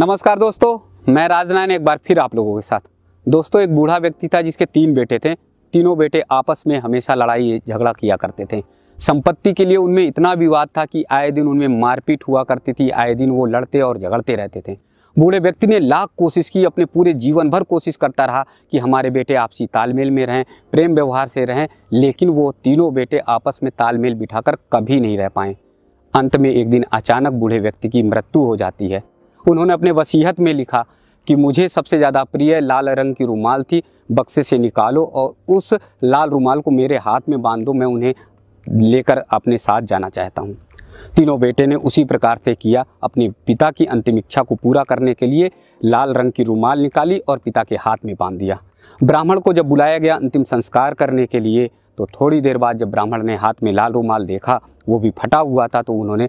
नमस्कार दोस्तों मैं राजनायन एक बार फिर आप लोगों के साथ दोस्तों एक बूढ़ा व्यक्ति था जिसके तीन बेटे थे तीनों बेटे आपस में हमेशा लड़ाई झगड़ा किया करते थे संपत्ति के लिए उनमें इतना विवाद था कि आए दिन उनमें मारपीट हुआ करती थी आए दिन वो लड़ते और झगड़ते रहते थे बूढ़े व्यक्ति ने लाख कोशिश की अपने पूरे जीवन भर कोशिश करता रहा कि हमारे बेटे आपसी तालमेल में रहें प्रेम व्यवहार से रहें लेकिन वो तीनों बेटे आपस में तालमेल बिठाकर कभी नहीं रह पाए अंत में एक दिन अचानक बूढ़े व्यक्ति की मृत्यु हो जाती है उन्होंने अपने वसीहत में लिखा कि मुझे सबसे ज़्यादा प्रिय लाल रंग की रुमाल थी बक्से से निकालो और उस लाल रुमाल को मेरे हाथ में बांध दो मैं उन्हें लेकर अपने साथ जाना चाहता हूँ तीनों बेटे ने उसी प्रकार से किया अपने पिता की अंतिम इच्छा को पूरा करने के लिए लाल रंग की रुमाल निकाली और पिता के हाथ में बांध दिया ब्राह्मण को जब बुलाया गया अंतिम संस्कार करने के लिए तो थोड़ी देर बाद जब ब्राह्मण ने हाथ में लाल रुमाल देखा वो भी फटा हुआ था तो उन्होंने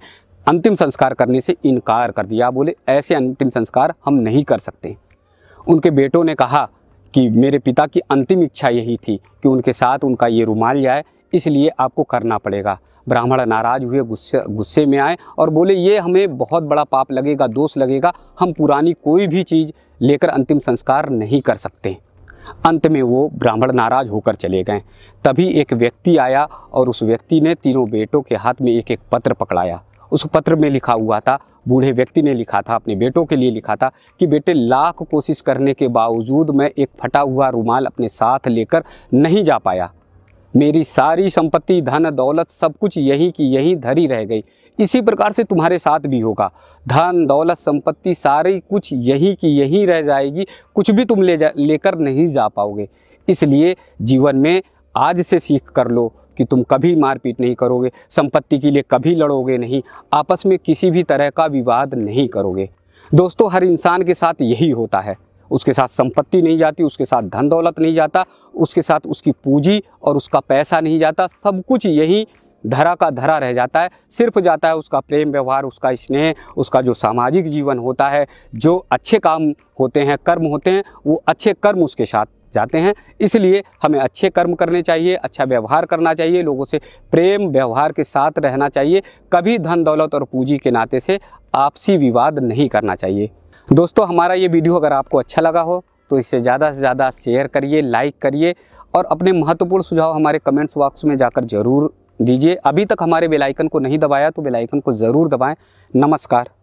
अंतिम संस्कार करने से इनकार कर दिया बोले ऐसे अंतिम संस्कार हम नहीं कर सकते उनके बेटों ने कहा कि मेरे पिता की अंतिम इच्छा यही थी कि उनके साथ उनका ये रुमाल जाए इसलिए आपको करना पड़ेगा ब्राह्मण नाराज हुए गुस्से गुस्से में आए और बोले ये हमें बहुत बड़ा पाप लगेगा दोष लगेगा हम पुरानी कोई भी चीज़ लेकर अंतिम संस्कार नहीं कर सकते अंत में वो ब्राह्मण नाराज होकर चले गए तभी एक व्यक्ति आया और उस व्यक्ति ने तीनों बेटों के हाथ में एक एक पत्र पकड़ाया उस पत्र में लिखा हुआ था बूढ़े व्यक्ति ने लिखा था अपने बेटों के लिए लिखा था कि बेटे लाख कोशिश करने के बावजूद मैं एक फटा हुआ रुमाल अपने साथ लेकर नहीं जा पाया मेरी सारी संपत्ति धन दौलत सब कुछ यहीं की यहीं धरी रह गई इसी प्रकार से तुम्हारे साथ भी होगा धन दौलत संपत्ति सारी कुछ यहीं की यहीं रह जाएगी कुछ भी तुम ले जा लेकर नहीं जा पाओगे इसलिए जीवन में आज से सीख कर लो कि तुम कभी मारपीट नहीं करोगे संपत्ति के लिए कभी लड़ोगे नहीं आपस में किसी भी तरह का विवाद नहीं करोगे दोस्तों हर इंसान के साथ यही होता है उसके साथ संपत्ति नहीं जाती उसके साथ धन दौलत नहीं जाता उसके साथ उसकी पूंजी और उसका पैसा नहीं जाता सब कुछ यही धरा का धरा रह जाता है सिर्फ जाता है उसका प्रेम व्यवहार उसका स्नेह उसका जो सामाजिक जीवन होता है जो अच्छे काम होते हैं कर्म होते हैं वो अच्छे कर्म उसके साथ जाते हैं इसलिए हमें अच्छे कर्म करने चाहिए अच्छा व्यवहार करना चाहिए लोगों से प्रेम व्यवहार के साथ रहना चाहिए कभी धन दौलत और पूंजी के नाते से आपसी विवाद नहीं करना चाहिए दोस्तों हमारा ये वीडियो अगर आपको अच्छा लगा हो तो इसे ज़्यादा से ज़्यादा शेयर करिए लाइक करिए और अपने महत्वपूर्ण सुझाव हमारे कमेंट्स बॉक्स में जाकर ज़रूर दीजिए अभी तक हमारे बेलाइकन को नहीं दबाया तो बेलाइकन को ज़रूर दबाएँ नमस्कार